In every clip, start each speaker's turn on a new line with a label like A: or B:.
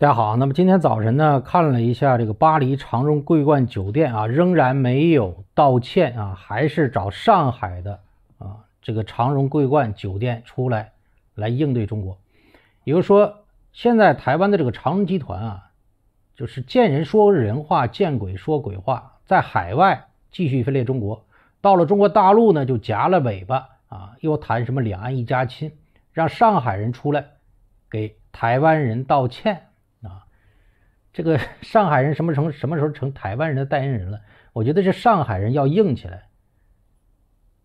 A: 大家好，那么今天早晨呢，看了一下这个巴黎长荣桂冠酒店啊，仍然没有道歉啊，还是找上海的啊这个长荣桂冠酒店出来来应对中国。也就是说，现在台湾的这个长荣集团啊，就是见人说人话，见鬼说鬼话，在海外继续分裂中国，到了中国大陆呢，就夹了尾巴啊，又谈什么两岸一家亲，让上海人出来给台湾人道歉。这个 上海人什么成什么时候成台湾人的代言人了？我觉得这上海人要硬起来。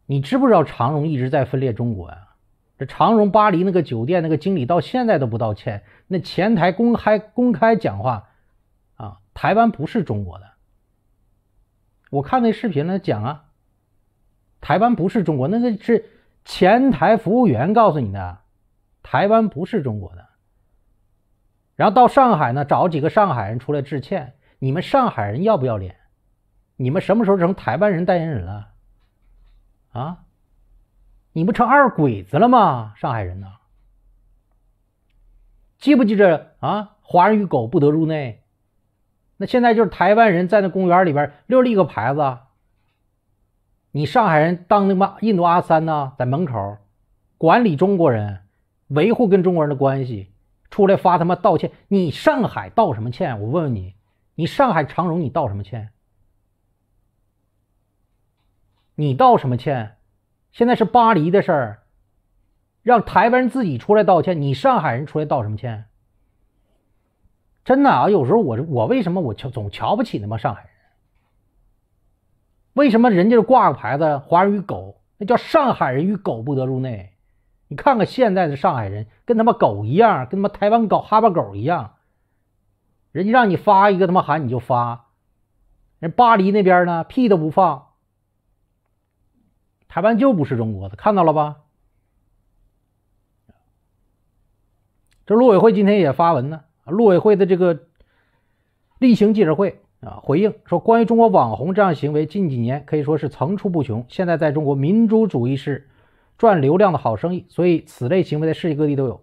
A: 你知不知道长荣一直在分裂中国啊？这长荣巴黎那个酒店那个经理到现在都不道歉，那前台公开公开讲话啊，台湾不是中国的。我看那视频了，讲啊，台湾不是中国，那那是前台服务员告诉你的，台湾不是中国的。然后到上海呢，找几个上海人出来致歉。你们上海人要不要脸？你们什么时候成台湾人代言人了？啊？你不成二鬼子了吗？上海人呢？记不记着啊？“华人与狗不得入内。”那现在就是台湾人在那公园里边溜了个牌子，你上海人当那妈印度阿三呢，在门口管理中国人，维护跟中国人的关系。出来发他妈道歉！你上海道什么歉？我问问你，你上海长荣你道什么歉？你道什么歉？现在是巴黎的事儿，让台湾人自己出来道歉，你上海人出来道什么歉？真的啊！有时候我我为什么我瞧总瞧不起他妈上海人？为什么人家挂个牌子“华人与狗”，那叫上海人与狗不得入内？你看看现在的上海人，跟他妈狗一样，跟他妈台湾狗哈巴狗一样，人家让你发一个他妈喊你就发，人巴黎那边呢屁都不放，台湾就不是中国的，看到了吧？这陆委会今天也发文呢，陆委会的这个例行记者会啊，回应说，关于中国网红这样行为，近几年可以说是层出不穷，现在在中国民主主义是。赚流量的好生意，所以此类行为在世界各地都有。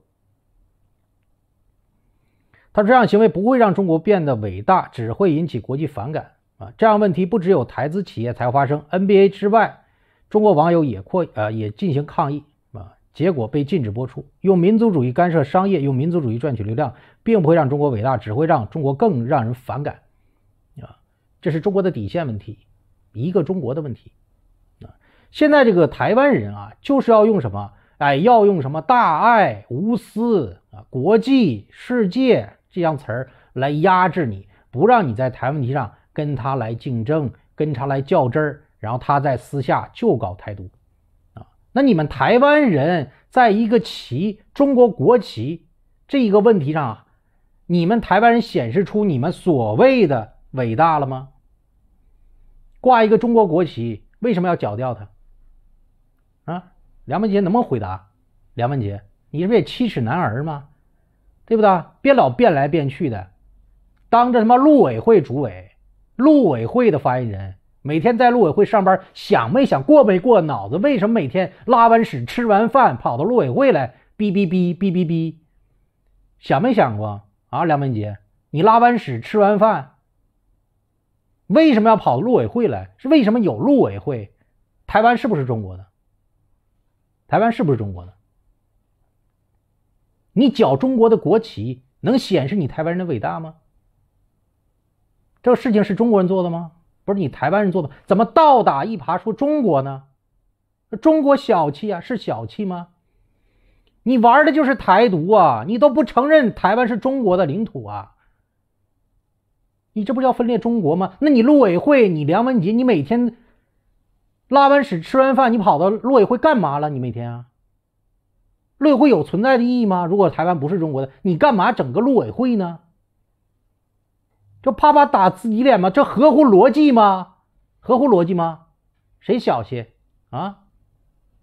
A: 他说，这样行为不会让中国变得伟大，只会引起国际反感啊！这样问题不只有台资企业才发生，NBA 之外，中国网友也扩啊也进行抗议啊，结果被禁止播出。用民族主义干涉商业，用民族主义赚取流量，并不会让中国伟大，只会让中国更让人反感啊！这是中国的底线问题，一个中国的问题。现在这个台湾人啊，就是要用什么？哎，要用什么大爱无私啊、国际世界这样词儿来压制你，不让你在台湾问题上跟他来竞争，跟他来较真儿。然后他在私下就搞台独啊。那你们台湾人在一个旗中国国旗这一个问题上啊，你们台湾人显示出你们所谓的伟大了吗？挂一个中国国旗，为什么要绞掉它？梁文杰能不能回答？梁文杰，你是七尺男儿吗？对不对？别老变来变去的。当着什么陆委会主委、陆委会的发言人，每天在陆委会上班，想没想过没过脑子？为什么每天拉完屎吃完饭跑到陆委会来？哔哔哔哔哔哔，想没想过啊，梁文杰？你拉完屎吃完饭，为什么要跑陆委会来？是为什么有陆委会？台湾是不是中国的？台湾是不是中国的？你缴中国的国旗能显示你台湾人的伟大吗？这个事情是中国人做的吗？不是你台湾人做的，怎么倒打一耙说中国呢？中国小气啊，是小气吗？你玩的就是台独啊，你都不承认台湾是中国的领土啊，你这不叫分裂中国吗？那你陆委会，你梁文杰，你每天。拉完屎吃完饭，你跑到陆委会干嘛了？你每天啊？陆委会有存在的意义吗？如果台湾不是中国的，你干嘛整个陆委会呢？就啪啪打自己脸吗？这合乎逻辑吗？合乎逻辑吗？谁小气啊？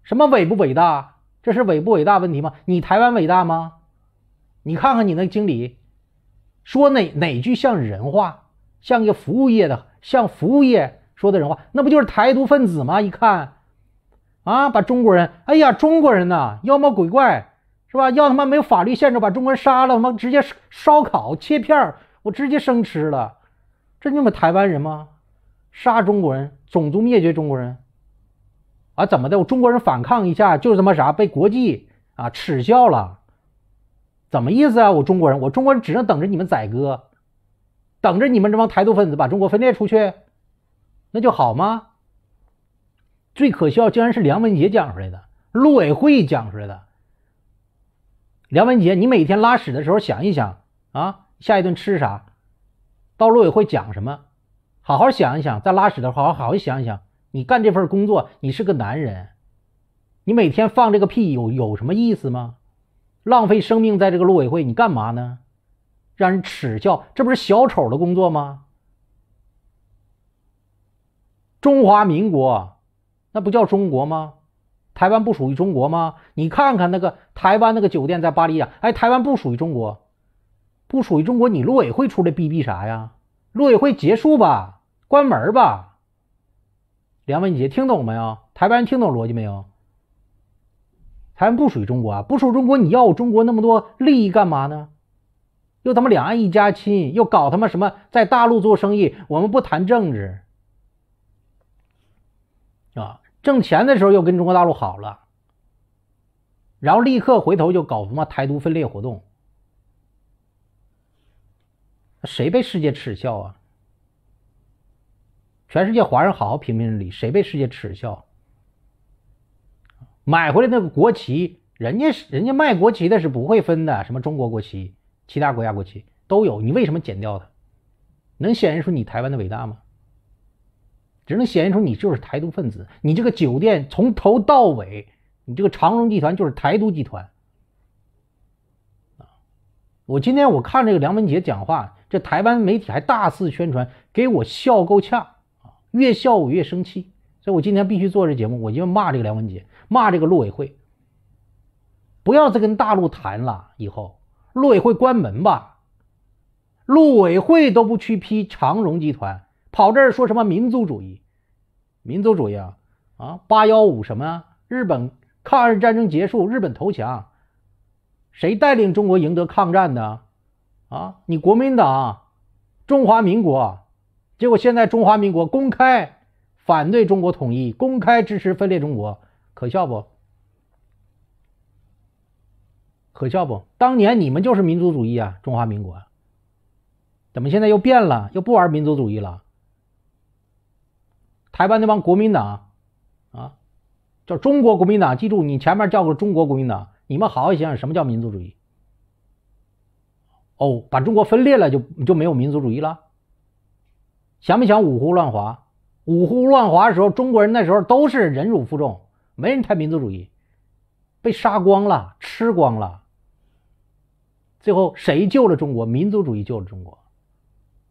A: 什么伟不伟大？这是伟不伟大问题吗？你台湾伟大吗？你看看你那经理，说哪哪句像人话？像一个服务业的，像服务业。说的人话，那不就是台独分子吗？一看，啊，把中国人，哎呀，中国人呐，妖魔鬼怪，是吧？要他妈没有法律限制，把中国人杀了，他妈直接烧烤切片我直接生吃了，这你们台湾人吗？杀中国人，种族灭绝中国人，啊，怎么的？我中国人反抗一下，就是他妈啥被国际啊耻笑了，怎么意思啊？我中国人，我中国人只能等着你们宰割，等着你们这帮台独分子把中国分裂出去。那就好吗？最可笑，竟然是梁文杰讲出来的，陆委会讲出来的。梁文杰，你每天拉屎的时候想一想啊，下一顿吃啥？到陆委会讲什么？好好想一想，在拉屎的时候好好想一想。你干这份工作，你是个男人，你每天放这个屁有有什么意思吗？浪费生命在这个陆委会，你干嘛呢？让人耻笑，这不是小丑的工作吗？中华民国，那不叫中国吗？台湾不属于中国吗？你看看那个台湾那个酒店在巴黎呀，哎，台湾不属于中国，不属于中国，你陆委会出来逼逼啥呀？陆委会结束吧，关门吧。梁文杰，听懂没有？台湾人听懂逻辑没有？台湾不属于中国，啊，不属于中国，你要我中国那么多利益干嘛呢？又他妈两岸一家亲，又搞他妈什么在大陆做生意？我们不谈政治。啊，挣钱的时候又跟中国大陆好了，然后立刻回头就搞什么台独分裂活动，谁被世界耻笑啊？全世界华人好好评评理，谁被世界耻笑？买回来那个国旗，人家人家卖国旗的是不会分的，什么中国国旗、其他国家国旗都有，你为什么剪掉它？能显示出你台湾的伟大吗？只能显现出你就是台独分子，你这个酒店从头到尾，你这个长荣集团就是台独集团。啊！我今天我看这个梁文杰讲话，这台湾媒体还大肆宣传，给我笑够呛啊！越笑我越生气，所以我今天必须做这节目，我就骂这个梁文杰，骂这个陆委会，不要再跟大陆谈了，以后陆委会关门吧，陆委会都不去批长荣集团。跑这儿说什么民族主义？民族主义啊！啊，八幺五什么？日本抗日战争结束，日本投降，谁带领中国赢得抗战的？啊，你国民党，中华民国，结果现在中华民国公开反对中国统一，公开支持分裂中国，可笑不？可笑不？当年你们就是民族主义啊，中华民国，怎么现在又变了，又不玩民族主义了？台湾那帮国民党啊，叫中国国民党，记住你前面叫中国国民党，你们好好想想什么叫民族主义。哦，把中国分裂了就就没有民族主义了？想没想五胡乱华？五胡乱华的时候，中国人那时候都是忍辱负重，没人谈民族主义，被杀光了，吃光了。最后谁救了中国？民族主义救了中国，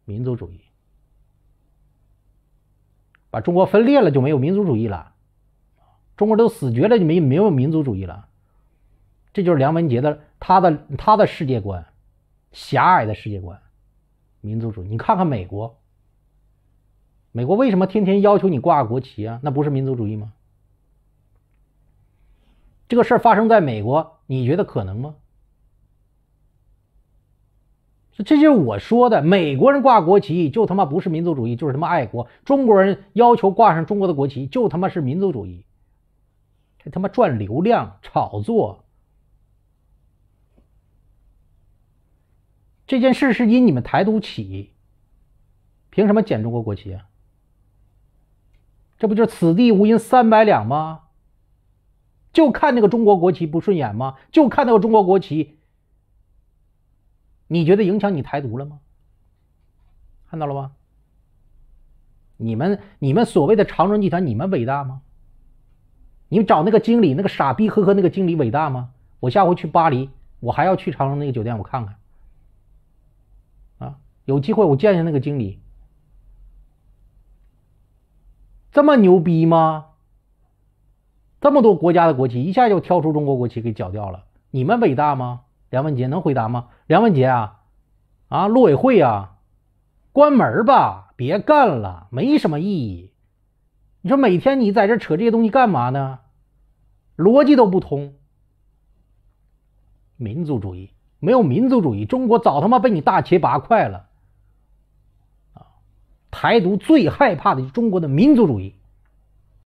A: 民族主义。把中国分裂了就没有民族主义了，中国都死绝了就没没有民族主义了，这就是梁文杰的他的他的世界观，狭隘的世界观，民族主。义。你看看美国，美国为什么天天要求你挂国旗啊？那不是民族主义吗？这个事儿发生在美国，你觉得可能吗？这就是我说的，美国人挂国旗就他妈不是民族主义，就是他妈爱国；中国人要求挂上中国的国旗，就他妈是民族主义。这他妈赚流量炒作，这件事是因你们台独起，凭什么剪中国国旗啊？这不就是此地无银三百两吗？就看那个中国国旗不顺眼吗？就看那个中国国旗？你觉得影响你台独了吗？看到了吗？你们你们所谓的长城集团，你们伟大吗？你找那个经理，那个傻逼呵呵，那个经理伟大吗？我下回去巴黎，我还要去长城那个酒店，我看看。啊，有机会我见见那个经理，这么牛逼吗？这么多国家的国旗，一下就挑出中国国旗给绞掉了，你们伟大吗？梁文杰能回答吗？梁文杰啊啊，路委会啊，关门吧，别干了，没什么意义。你说每天你在这扯这些东西干嘛呢？逻辑都不通。民族主义没有民族主义，中国早他妈被你大切八块了。啊，台独最害怕的就是中国的民族主义。